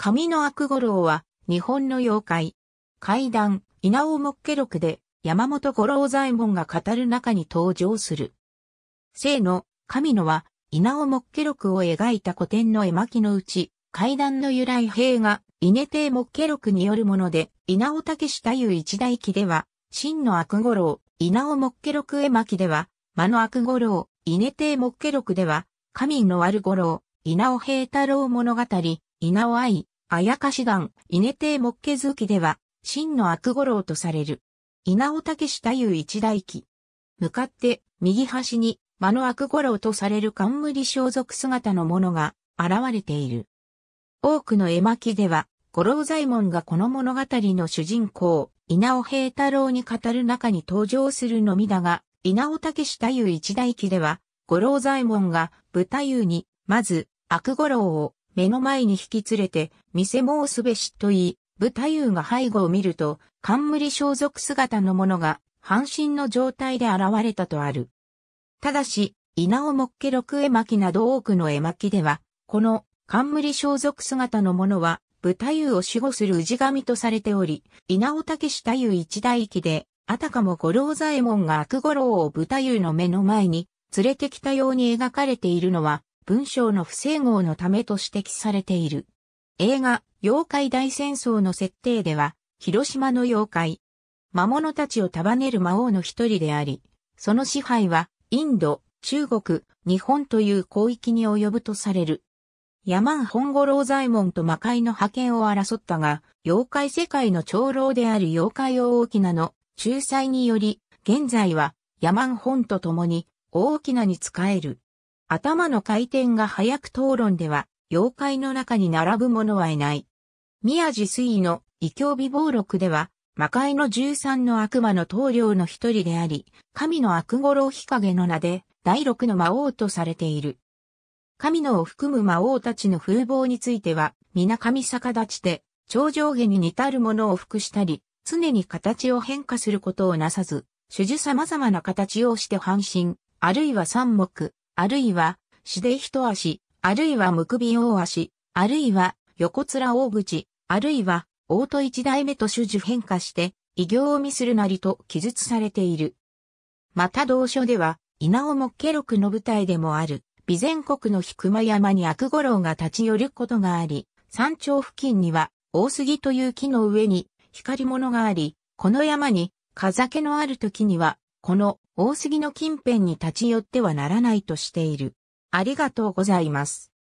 神の悪五郎は、日本の妖怪。怪談、稲尾目家録で、山本五郎左衛門が語る中に登場する。聖の、神野は、稲尾目家録を描いた古典の絵巻のうち、怪談の由来兵が、稲帝目家録によるもので、稲尾武史太夫一代記では、真の悪五郎、稲尾目家録絵巻では、間の悪五郎、稲帝目家録では、神の悪五郎、稲尾平太郎物語、稲尾愛、綾かし願、稲帝木家月では、真の悪五郎とされる。稲尾武志太夫一代記。向かって、右端に、間の悪五郎とされる冠装束姿のものが、現れている。多くの絵巻では、五郎左衛門がこの物語の主人公、稲尾平太郎に語る中に登場するのみだが、稲尾武志太夫一代記では、五郎左衛門が、舞太夫に、まず、悪五郎を、目の前に引き連れて、店申すべしと言い、舞台優が背後を見ると、冠装束姿の者が、半身の状態で現れたとある。ただし、稲尾っけ六絵巻など多くの絵巻では、この冠装束姿の者は、舞台を守護する氏神とされており、稲尾武史太夫一代記で、あたかも五郎左衛門が悪五郎を舞台優の目の前に連れてきたように描かれているのは、文章の不整合のためと指摘されている。映画、妖怪大戦争の設定では、広島の妖怪、魔物たちを束ねる魔王の一人であり、その支配は、インド、中国、日本という広域に及ぶとされる。ヤマン本五郎左衛門と魔界の覇権を争ったが、妖怪世界の長老である妖怪大沖縄の仲裁により、現在はヤマン本と共に大沖縄に仕える。頭の回転が早く討論では、妖怪の中に並ぶ者はいない。宮地水の異教美暴録では、魔界の十三の悪魔の棟梁の一人であり、神の悪五郎日陰の名で、第六の魔王とされている。神のを含む魔王たちの風貌については、皆神逆立ちで、頂上下に似たるものを服したり、常に形を変化することをなさず、主々様々な形をして半身、あるいは三目、あるいは、しで一足、あるいはむくび大足、あるいは、横面大口、あるいは、大戸一代目と種樹変化して、異行を見するなりと記述されている。また同書では、稲尾もケロクの舞台でもある、備前国の菊間山に悪五郎が立ち寄ることがあり、山頂付近には、大杉という木の上に光り物があり、この山に、風気のある時には、この大杉の近辺に立ち寄ってはならないとしている。ありがとうございます。